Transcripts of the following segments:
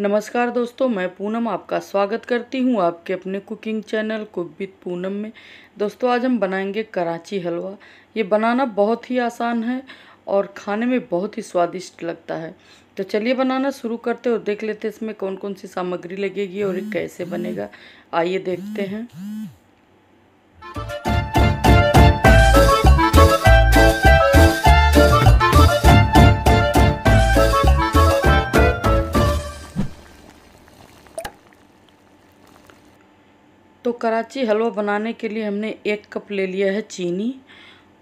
नमस्कार दोस्तों मैं पूनम आपका स्वागत करती हूँ आपके अपने cooking channel cook with Poonam में दोस्तों आज हम बनाएंगे कराची हलवा ये बनाना बहुत ही आसान है और खाने में बहुत ही स्वादिष्ट लगता है तो चलिए बनाना शुरू करते और देख लेते इसमें कौन कौन सी सामग्री लगेगी और कैसे बनेगा आइए देखते हैं तो कराची हलवा बनाने के लिए हमने एक कप ले लिया है चीनी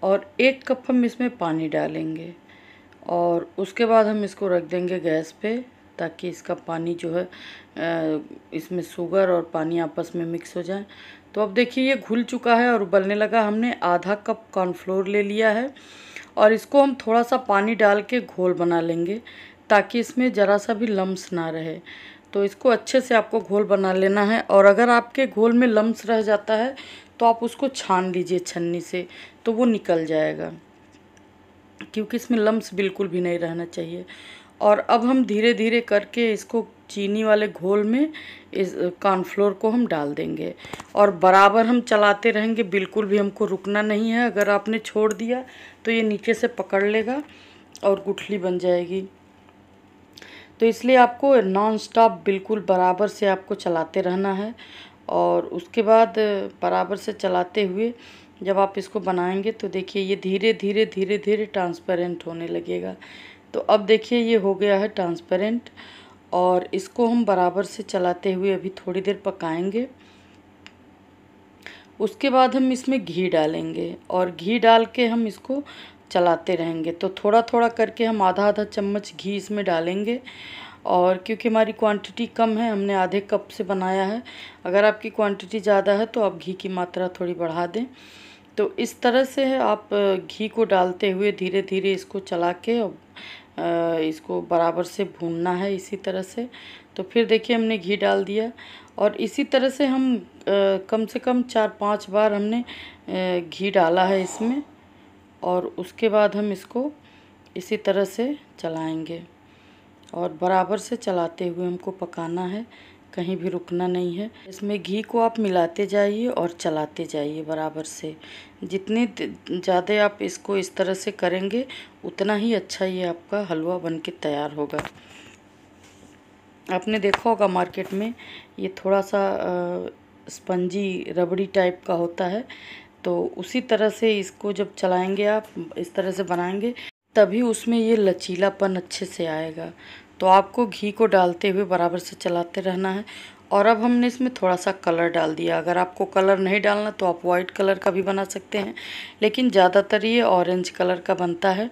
और एक कप हम इसमें पानी डालेंगे और उसके बाद हम इसको रख देंगे गैस पे ताकि इसका पानी जो है इसमें शुगर और पानी आपस में मिक्स हो जाए तो अब देखिए ये घुल चुका है और उबलने लगा हमने आधा कप कॉर्नफ्लोर ले लिया है और इसको हम थोड़ा सा पानी डाल के घोल बना लेंगे ताकि इसमें ज़रा सा भी लम्स ना रहे तो इसको अच्छे से आपको घोल बना लेना है और अगर आपके घोल में लम्स रह जाता है तो आप उसको छान लीजिए छन्नी से तो वो निकल जाएगा क्योंकि इसमें लम्स बिल्कुल भी नहीं रहना चाहिए और अब हम धीरे धीरे करके इसको चीनी वाले घोल में इस कॉर्नफ्लोर को हम डाल देंगे और बराबर हम चलाते रहेंगे बिल्कुल भी हमको रुकना नहीं है अगर आपने छोड़ दिया तो ये नीचे से पकड़ लेगा और गुठली बन जाएगी तो इसलिए आपको नॉन स्टॉप बिल्कुल बराबर से आपको चलाते रहना है और उसके बाद बराबर से चलाते हुए जब आप इसको बनाएंगे तो देखिए ये धीरे धीरे धीरे धीरे ट्रांसपेरेंट होने लगेगा तो अब देखिए ये हो गया है ट्रांसपेरेंट और इसको हम बराबर से चलाते हुए अभी थोड़ी देर पकाएंगे उसके बाद हम इसमें घी डालेंगे और घी डाल के हम इसको चलाते रहेंगे तो थोड़ा थोड़ा करके हम आधा आधा चम्मच घी इसमें डालेंगे और क्योंकि हमारी क्वांटिटी कम है हमने आधे कप से बनाया है अगर आपकी क्वांटिटी ज़्यादा है तो आप घी की मात्रा थोड़ी बढ़ा दें तो इस तरह से आप घी को डालते हुए धीरे धीरे इसको चला के इसको बराबर से भूनना है इसी तरह से तो फिर देखिए हमने घी डाल दिया और इसी तरह से हम कम से कम चार पांच बार हमने घी डाला है इसमें और उसके बाद हम इसको इसी तरह से चलाएंगे और बराबर से चलाते हुए हमको पकाना है कहीं भी रुकना नहीं है इसमें घी को आप मिलाते जाइए और चलाते जाइए बराबर से जितने ज़्यादा आप इसको इस तरह से करेंगे उतना ही अच्छा ये आपका हलवा बन के तैयार होगा आपने देखा होगा मार्केट में ये थोड़ा सा आ, स्पंजी रबड़ी टाइप का होता है तो उसी तरह से इसको जब चलाएंगे आप इस तरह से बनाएंगे तभी उसमें ये लचीलापन अच्छे से आएगा तो आपको घी को डालते हुए बराबर से चलाते रहना है और अब हमने इसमें थोड़ा सा कलर डाल दिया अगर आपको कलर नहीं डालना तो आप वाइट कलर का भी बना सकते हैं लेकिन ज़्यादातर ये ऑरेंज कलर का बनता है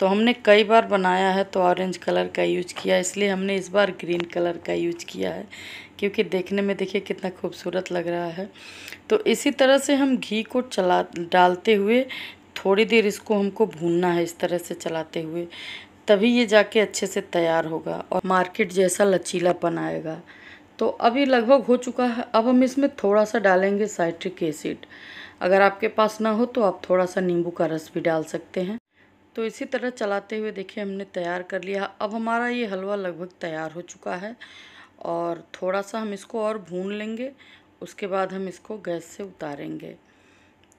तो हमने कई बार बनाया है तो ऑरेंज कलर का यूज किया इसलिए हमने इस बार ग्रीन कलर का यूज किया है क्योंकि देखने में देखिए कितना खूबसूरत लग रहा है तो इसी तरह से हम घी को चला डालते हुए थोड़ी देर इसको हमको भूनना है इस तरह से चलाते हुए तभी ये जाके अच्छे से तैयार होगा और मार्केट जैसा लचीलापन आएगा तो अभी लगभग हो चुका है अब हम इसमें थोड़ा सा डालेंगे साइट्रिक एसिड अगर आपके पास ना हो तो आप थोड़ा सा नींबू का रस भी डाल सकते हैं तो इसी तरह चलाते हुए देखिए हमने तैयार कर लिया अब हमारा ये हलवा लगभग तैयार हो चुका है और थोड़ा सा हम इसको और भून लेंगे उसके बाद हम इसको गैस से उतारेंगे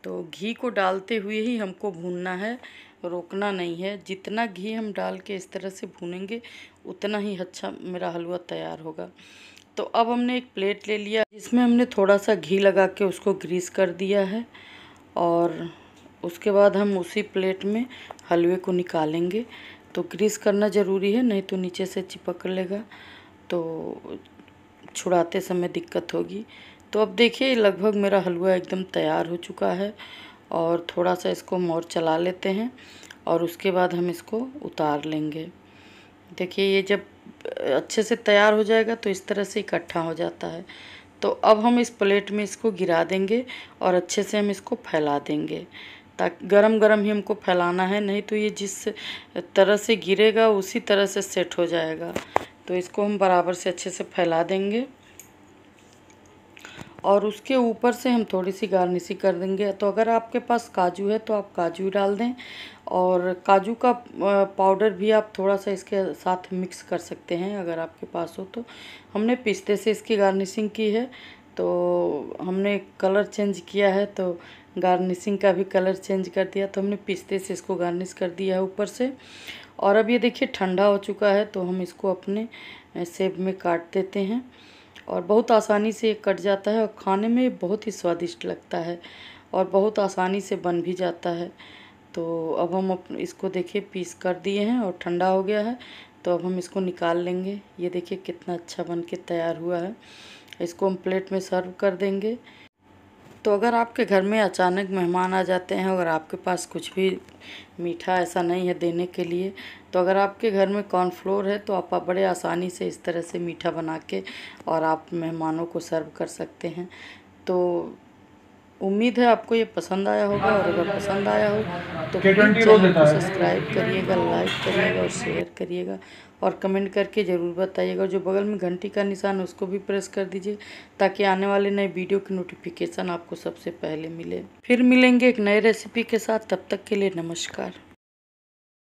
तो घी को डालते हुए ही हमको भूनना है रोकना नहीं है जितना घी हम डाल के इस तरह से भूनेंगे उतना ही अच्छा मेरा हलवा तैयार होगा तो अब हमने एक प्लेट ले लिया जिसमें हमने थोड़ा सा घी लगा के उसको ग्रीस कर दिया है और उसके बाद हम उसी प्लेट में हलवे को निकालेंगे तो ग्रीस करना ज़रूरी है नहीं तो नीचे से चिपक लेगा तो छुड़ाते समय दिक्कत होगी तो अब देखिए लगभग मेरा हलवा एकदम तैयार हो चुका है और थोड़ा सा इसको मोर चला लेते हैं और उसके बाद हम इसको उतार लेंगे देखिए ये जब अच्छे से तैयार हो जाएगा तो इस तरह से इकट्ठा हो जाता है तो अब हम इस प्लेट में इसको गिरा देंगे और अच्छे से हम इसको फैला देंगे ताकि गरम गरम ही हमको फैलाना है नहीं तो ये जिस तरह से गिरेगा उसी तरह से सेट हो जाएगा तो इसको हम बराबर से अच्छे से फैला देंगे और उसके ऊपर से हम थोड़ी सी गार्निशिंग कर देंगे तो अगर आपके पास काजू है तो आप काजू डाल दें और काजू का पाउडर भी आप थोड़ा सा इसके साथ मिक्स कर सकते हैं अगर आपके पास हो तो हमने पिस्ते से इसकी गार्निशिंग की है तो हमने कलर चेंज किया है तो गार्निशिंग का भी कलर चेंज कर दिया तो हमने पिस्ते से इसको गार्निश कर दिया है ऊपर से और अब ये देखिए ठंडा हो चुका है तो हम इसको अपने सेब में काट देते हैं और बहुत आसानी से ये कट जाता है और खाने में बहुत ही स्वादिष्ट लगता है और बहुत आसानी से बन भी जाता है तो अब हम इसको देखिए पीस कर दिए हैं और ठंडा हो गया है तो अब हम इसको निकाल लेंगे ये देखिए कितना अच्छा बन के तैयार हुआ है इसको हम प्लेट में सर्व कर देंगे तो अगर आपके घर में अचानक मेहमान आ जाते हैं अगर आपके पास कुछ भी मीठा ऐसा नहीं है देने के लिए तो अगर आपके घर में कॉर्नफ्लोर है तो आप बड़े आसानी से इस तरह से मीठा बना के और आप मेहमानों को सर्व कर सकते हैं तो उम्मीद है आपको ये पसंद आया होगा और अगर पसंद आया हो तो प्लीज़ चैनल को सब्सक्राइब करिएगा लाइक करिएगा और शेयर करिएगा और कमेंट करके ज़रूर बताइएगा और जो बगल में घंटी का निशान है उसको भी प्रेस कर दीजिए ताकि आने वाले नए वीडियो की नोटिफिकेशन आपको सबसे पहले मिले फिर मिलेंगे एक नए रेसिपी के साथ तब तक के लिए नमस्कार